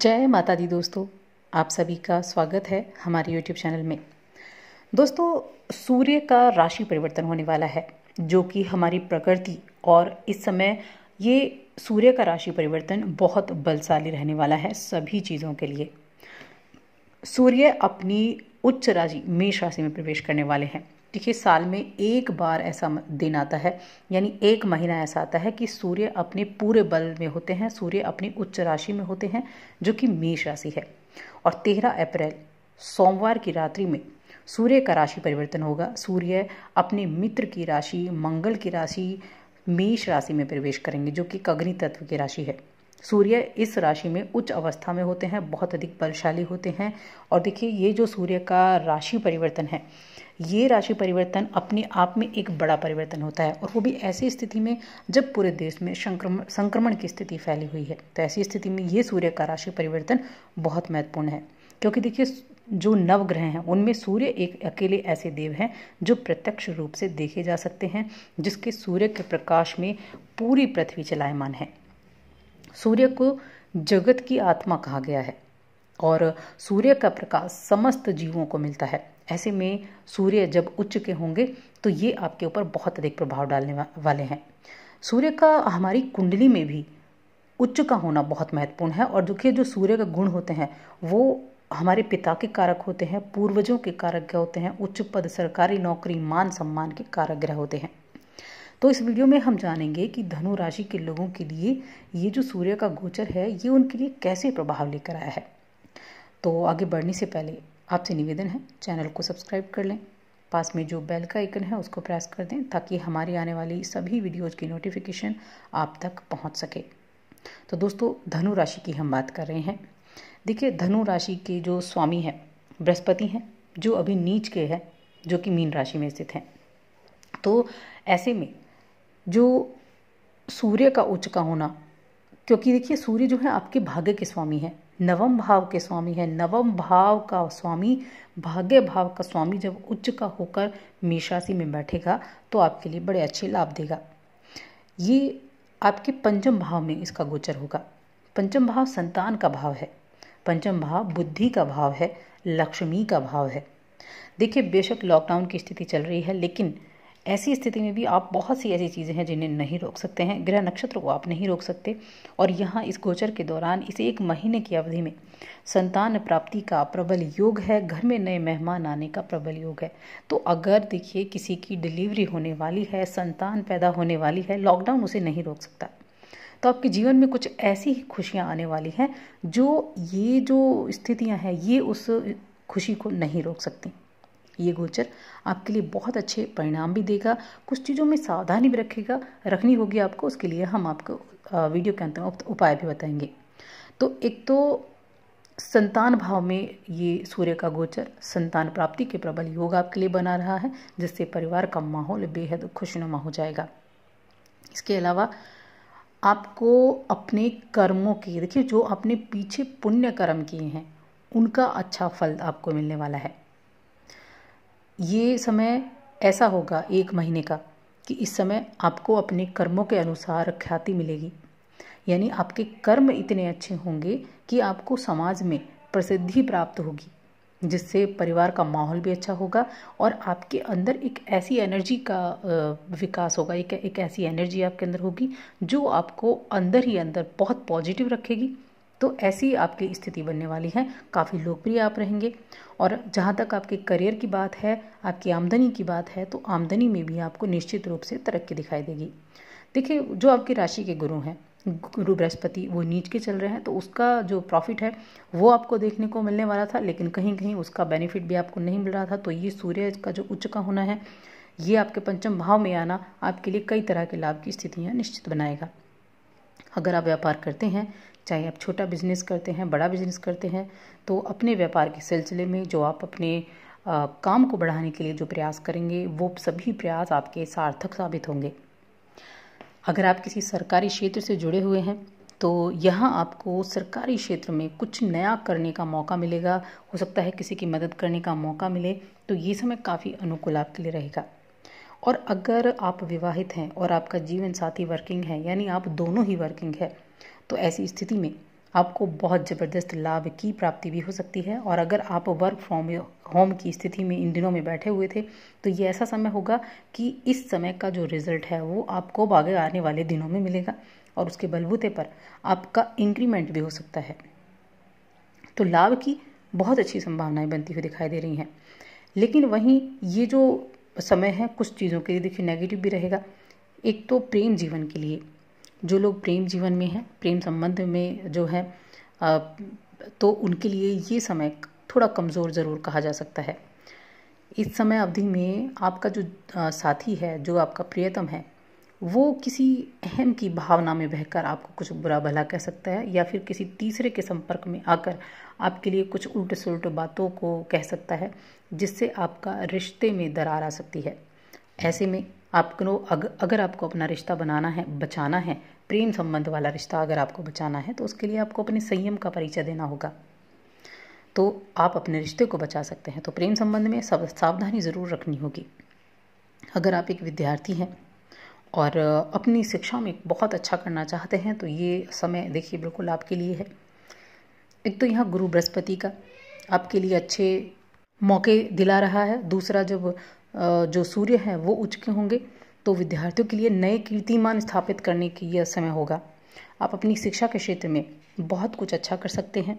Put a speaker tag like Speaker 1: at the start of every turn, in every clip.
Speaker 1: जय माता दी दोस्तों आप सभी का स्वागत है हमारे YouTube चैनल में दोस्तों सूर्य का राशि परिवर्तन होने वाला है जो कि हमारी प्रकृति और इस समय ये सूर्य का राशि परिवर्तन बहुत बलशाली रहने वाला है सभी चीज़ों के लिए सूर्य अपनी उच्च राशि मेष राशि में प्रवेश करने वाले हैं देखिए साल में एक बार ऐसा दिन आता है यानी एक महीना ऐसा आता है कि सूर्य अपने पूरे बल में होते हैं सूर्य अपनी उच्च राशि में होते हैं जो कि मेष राशि है और तेरह अप्रैल सोमवार की रात्रि में सूर्य का राशि परिवर्तन होगा सूर्य अपने मित्र की राशि मंगल की राशि मेष राशि में प्रवेश करेंगे जो कि कग्नि तत्व की राशि है सूर्य इस राशि में उच्च अवस्था में होते हैं बहुत अधिक बलशाली होते हैं और देखिए ये जो सूर्य का राशि परिवर्तन है ये राशि परिवर्तन अपने आप में एक बड़ा परिवर्तन होता है और वो भी ऐसी स्थिति में जब पूरे देश में संक्रमण संक्रमण की स्थिति फैली हुई है तो ऐसी स्थिति में ये सूर्य का राशि परिवर्तन बहुत महत्वपूर्ण है क्योंकि देखिए जो नवग्रह हैं उनमें सूर्य एक अकेले ऐसे देव हैं जो प्रत्यक्ष रूप से देखे जा सकते हैं जिसके सूर्य के प्रकाश में पूरी पृथ्वी चलायमान है सूर्य को जगत की आत्मा कहा गया है और सूर्य का प्रकाश समस्त जीवों को मिलता है ऐसे में सूर्य जब उच्च के होंगे तो ये आपके ऊपर बहुत अधिक प्रभाव डालने वाले हैं सूर्य का हमारी कुंडली में भी उच्च का होना बहुत महत्वपूर्ण है और देखिए जो, सूर्य का गुण होते हैं वो हमारे पिता के कारक होते हैं पूर्वजों के कारक ग्रह होते हैं उच्च पद सरकारी नौकरी मान सम्मान के कारक ग्रह होते हैं तो इस वीडियो में हम जानेंगे कि धनु राशि के लोगों के लिए ये जो सूर्य का गोचर है ये उनके लिए कैसे प्रभाव लेकर आया है तो आगे बढ़ने से पहले आपसे निवेदन है चैनल को सब्सक्राइब कर लें पास में जो बेल का आइकन है उसको प्रेस कर दें ताकि हमारी आने वाली सभी वीडियोज़ की नोटिफिकेशन आप तक पहुँच सके तो दोस्तों धनु राशि की हम बात कर रहे हैं देखिए धनु राशि के जो स्वामी हैं बृहस्पति हैं जो अभी नीच के हैं जो कि मीन राशि में स्थित हैं तो ऐसे में जो सूर्य का उच्च का होना क्योंकि देखिए सूर्य जो है आपके भाग्य के स्वामी है नवम भाव के स्वामी है नवम भाव का स्वामी भाग्य भाव का स्वामी जब उच्च का होकर राशि में बैठेगा तो आपके लिए बड़े अच्छे लाभ देगा ये आपके पंचम भाव में इसका गोचर होगा पंचम भाव संतान का भाव है पंचम भाव बुद्धि का भाव है लक्ष्मी का भाव है देखिए बेशक लॉकडाउन की स्थिति चल रही है लेकिन ऐसी स्थिति में भी आप बहुत सी ऐसी चीज़ें हैं जिन्हें नहीं रोक सकते हैं ग्रह नक्षत्र को आप नहीं रोक सकते और यहाँ इस गोचर के दौरान इस एक महीने की अवधि में संतान प्राप्ति का प्रबल योग है घर में नए मेहमान आने का प्रबल योग है तो अगर देखिए किसी की डिलीवरी होने वाली है संतान पैदा होने वाली है लॉकडाउन उसे नहीं रोक सकता तो आपके जीवन में कुछ ऐसी ही खुशियाँ आने वाली हैं जो ये जो स्थितियाँ हैं ये उस खुशी को नहीं रोक सकती ये गोचर आपके लिए बहुत अच्छे परिणाम भी देगा कुछ चीज़ों में सावधानी भी रखेगा रखनी होगी आपको उसके लिए हम आपको वीडियो के अंत में उपाय भी बताएंगे तो एक तो संतान भाव में ये सूर्य का गोचर संतान प्राप्ति के प्रबल योग आपके लिए बना रहा है जिससे परिवार का माहौल बेहद खुशनुमा हो जाएगा इसके अलावा आपको अपने कर्मों के देखिए जो आपने पीछे पुण्य कर्म किए हैं उनका अच्छा फल आपको मिलने वाला है ये समय ऐसा होगा एक महीने का कि इस समय आपको अपने कर्मों के अनुसार ख्याति मिलेगी यानी आपके कर्म इतने अच्छे होंगे कि आपको समाज में प्रसिद्धि प्राप्त होगी जिससे परिवार का माहौल भी अच्छा होगा और आपके अंदर एक ऐसी एनर्जी का विकास होगा एक एक ऐसी एनर्जी आपके अंदर होगी जो आपको अंदर ही अंदर बहुत पॉजिटिव रखेगी तो ऐसी आपकी स्थिति बनने वाली है काफ़ी लोकप्रिय आप रहेंगे और जहाँ तक आपके करियर की बात है आपकी आमदनी की बात है तो आमदनी में भी आपको निश्चित रूप से तरक्की दिखाई देगी देखिए जो आपकी राशि के गुरु हैं गुरु बृहस्पति वो नीच के चल रहे हैं तो उसका जो प्रॉफिट है वो आपको देखने को मिलने वाला था लेकिन कहीं कहीं उसका बेनिफिट भी आपको नहीं मिल रहा था तो ये सूर्य का जो उच्च का होना है ये आपके पंचम भाव में आना आपके लिए कई तरह के लाभ की स्थितियाँ निश्चित बनाएगा अगर आप व्यापार करते हैं चाहे आप छोटा बिजनेस करते हैं बड़ा बिजनेस करते हैं तो अपने व्यापार के सिलसिले में जो आप अपने आ, काम को बढ़ाने के लिए जो प्रयास करेंगे वो सभी प्रयास आपके सार्थक साबित होंगे अगर आप किसी सरकारी क्षेत्र से जुड़े हुए हैं तो यहाँ आपको सरकारी क्षेत्र में कुछ नया करने का मौका मिलेगा हो सकता है किसी की मदद करने का मौका मिले तो ये समय काफ़ी अनुकूल आपके लिए रहेगा और अगर आप विवाहित हैं और आपका जीवन साथी वर्किंग है यानी आप दोनों ही वर्किंग है तो ऐसी स्थिति में आपको बहुत ज़बरदस्त लाभ की प्राप्ति भी हो सकती है और अगर आप वर्क फ्रॉम होम की स्थिति में इन दिनों में बैठे हुए थे तो ये ऐसा समय होगा कि इस समय का जो रिजल्ट है वो आपको आगे आने वाले दिनों में मिलेगा और उसके बलबूते पर आपका इंक्रीमेंट भी हो सकता है तो लाभ की बहुत अच्छी संभावनाएं बनती हुई दिखाई दे रही हैं लेकिन वहीं ये जो समय है कुछ चीज़ों के लिए देखिए नेगेटिव भी रहेगा एक तो प्रेम जीवन के लिए जो लोग प्रेम जीवन में हैं प्रेम संबंध में जो है तो उनके लिए ये समय थोड़ा कमज़ोर ज़रूर कहा जा सकता है इस समय अवधि में आपका जो साथी है जो आपका प्रियतम है वो किसी अहम की भावना में बहकर आपको कुछ बुरा भला कह सकता है या फिर किसी तीसरे के संपर्क में आकर आपके लिए कुछ उल्ट सुलट बातों को कह सकता है जिससे आपका रिश्ते में दरार आ सकती है ऐसे में आपको अग, अगर आपको अपना रिश्ता बनाना है बचाना है प्रेम संबंध वाला रिश्ता अगर आपको बचाना है तो उसके लिए आपको अपने संयम का परिचय देना होगा तो आप अपने रिश्ते को बचा सकते हैं तो प्रेम संबंध में सब सावधानी ज़रूर रखनी होगी अगर आप एक विद्यार्थी हैं और अपनी शिक्षा में बहुत अच्छा करना चाहते हैं तो ये समय देखिए बिल्कुल आपके लिए है एक तो यहाँ गुरु बृहस्पति का आपके लिए अच्छे मौके दिला रहा है दूसरा जब जो सूर्य है वो उच्च के होंगे तो विद्यार्थियों के लिए नए कीर्तिमान स्थापित करने की यह समय होगा आप अपनी शिक्षा के क्षेत्र में बहुत कुछ अच्छा कर सकते हैं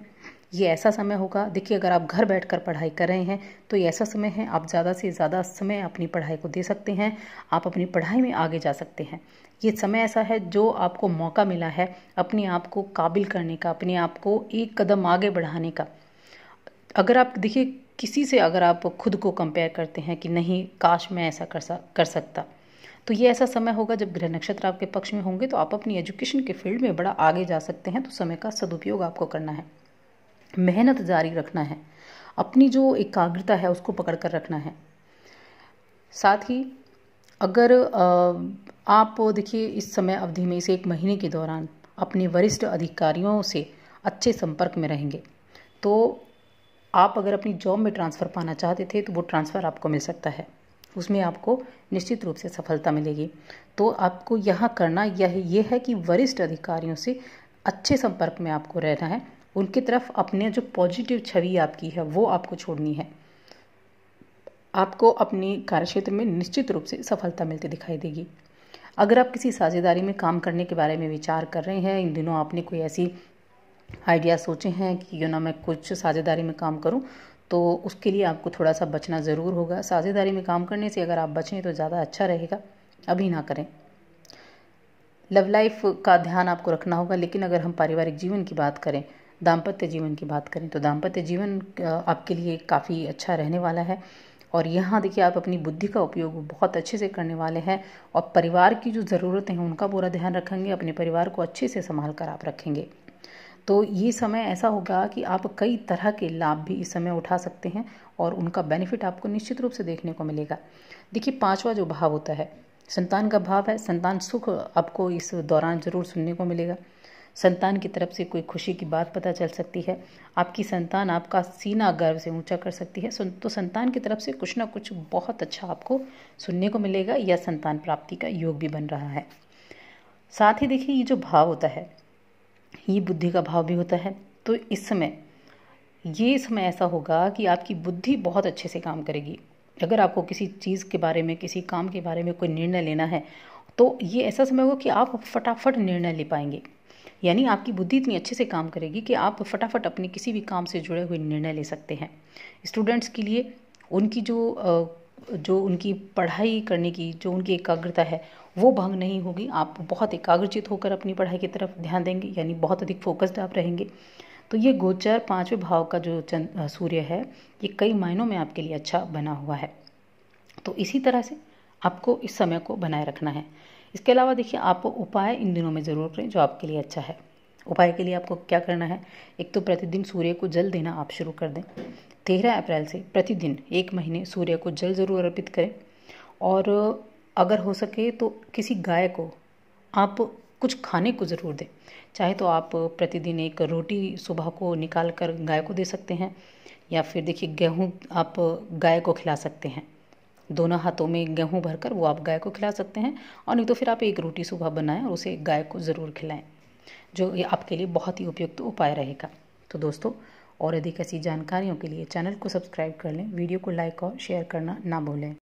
Speaker 1: ये ऐसा समय होगा देखिए अगर आप घर बैठकर पढ़ाई कर रहे हैं तो ये ऐसा समय है आप ज़्यादा से ज़्यादा समय अपनी पढ़ाई को दे सकते हैं आप अपनी पढ़ाई में आगे जा सकते हैं ये समय ऐसा है जो आपको मौका मिला है अपने आप को काबिल करने का अपने आप को एक कदम आगे बढ़ाने का अगर आप देखिए किसी से अगर आप खुद को कंपेयर करते हैं कि नहीं काश मैं ऐसा कर सा कर सकता तो ये ऐसा समय होगा जब ग्रह नक्षत्र आपके पक्ष में होंगे तो आप अपनी एजुकेशन के फील्ड में बड़ा आगे जा सकते हैं तो समय का सदुपयोग आपको करना है मेहनत जारी रखना है अपनी जो एकाग्रता है उसको पकड़ कर रखना है साथ ही अगर आप देखिए इस समय अवधि में इस एक महीने के दौरान अपने वरिष्ठ अधिकारियों से अच्छे संपर्क में रहेंगे तो आप अगर अपनी जॉब में ट्रांसफ़र पाना चाहते थे तो वो ट्रांसफ़र आपको मिल सकता है उसमें आपको निश्चित रूप से सफलता मिलेगी तो आपको यह करना यह ये है कि वरिष्ठ अधिकारियों से अच्छे संपर्क में आपको रहना है उनकी तरफ अपने जो पॉजिटिव छवि आपकी है वो आपको छोड़नी है आपको अपने कार्यक्षेत्र में निश्चित रूप से सफलता मिलती दिखाई देगी अगर आप किसी साझेदारी में काम करने के बारे में विचार कर रहे हैं इन दिनों आपने कोई ऐसी आइडिया सोचे हैं कि यू ना मैं कुछ साझेदारी में काम करूं तो उसके लिए आपको थोड़ा सा बचना ज़रूर होगा साझेदारी में काम करने से अगर आप बचें तो ज़्यादा अच्छा रहेगा अभी ना करें लव लाइफ का ध्यान आपको रखना होगा लेकिन अगर हम पारिवारिक जीवन की बात करें दाम्पत्य जीवन की बात करें तो दाम्पत्य जीवन आपके लिए काफ़ी अच्छा रहने वाला है और यहाँ देखिए आप अपनी बुद्धि का उपयोग बहुत अच्छे से करने वाले हैं और परिवार की जो ज़रूरतें हैं उनका पूरा ध्यान रखेंगे अपने परिवार को अच्छे से संभाल कर आप रखेंगे तो ये समय ऐसा होगा कि आप कई तरह के लाभ भी इस समय उठा सकते हैं और उनका बेनिफिट आपको निश्चित रूप से देखने को मिलेगा देखिए पांचवा जो भाव होता है संतान का भाव है संतान सुख आपको इस दौरान ज़रूर सुनने को मिलेगा संतान की तरफ से कोई खुशी की बात पता चल सकती है आपकी संतान आपका सीना गर्व से ऊंचा कर सकती है तो संतान की तरफ से कुछ ना कुछ बहुत अच्छा आपको सुनने को मिलेगा या संतान प्राप्ति का योग भी बन रहा है साथ ही देखिए ये जो भाव होता है ये बुद्धि का भाव भी होता है तो इस समय ये समय ऐसा होगा कि आपकी बुद्धि बहुत अच्छे से काम करेगी अगर आपको किसी चीज़ के बारे में किसी काम के बारे में कोई निर्णय लेना है तो ये ऐसा समय होगा कि आप फटाफट निर्णय ले पाएंगे यानी आपकी बुद्धि इतनी अच्छे से काम करेगी कि आप फटाफट अपने किसी भी काम से जुड़े हुए निर्णय ले सकते हैं स्टूडेंट्स के लिए उनकी जो जो उनकी पढ़ाई करने की जो उनकी एकाग्रता है वो भंग नहीं होगी आप बहुत एकाग्रचित होकर अपनी पढ़ाई की तरफ ध्यान देंगे यानी बहुत अधिक फोकस्ड आप रहेंगे तो ये गोचर पांचवें भाव का जो चंद सूर्य है ये कई मायनों में आपके लिए अच्छा बना हुआ है तो इसी तरह से आपको इस समय को बनाए रखना है इसके अलावा देखिए आप उपाय इन दिनों में ज़रूर करें जो आपके लिए अच्छा है उपाय के लिए आपको क्या करना है एक तो प्रतिदिन सूर्य को जल देना आप शुरू कर दें तेरह अप्रैल से प्रतिदिन एक महीने सूर्य को जल ज़रूर अर्पित करें और अगर हो सके तो किसी गाय को आप कुछ खाने को ज़रूर दें चाहे तो आप प्रतिदिन एक रोटी सुबह को निकाल कर गाय को दे सकते हैं या फिर देखिए गेहूँ आप गाय को खिला सकते हैं दोनों हाथों में गेहूँ भरकर वो आप गाय को खिला सकते हैं और नहीं तो फिर आप एक रोटी सुबह बनाएं और उसे गाय को ज़रूर खिलाएं जो ये आपके लिए बहुत ही उपयुक्त उपाय रहेगा तो दोस्तों और अधिक ऐसी जानकारियों के लिए चैनल को सब्सक्राइब कर लें वीडियो को लाइक और शेयर करना ना भूलें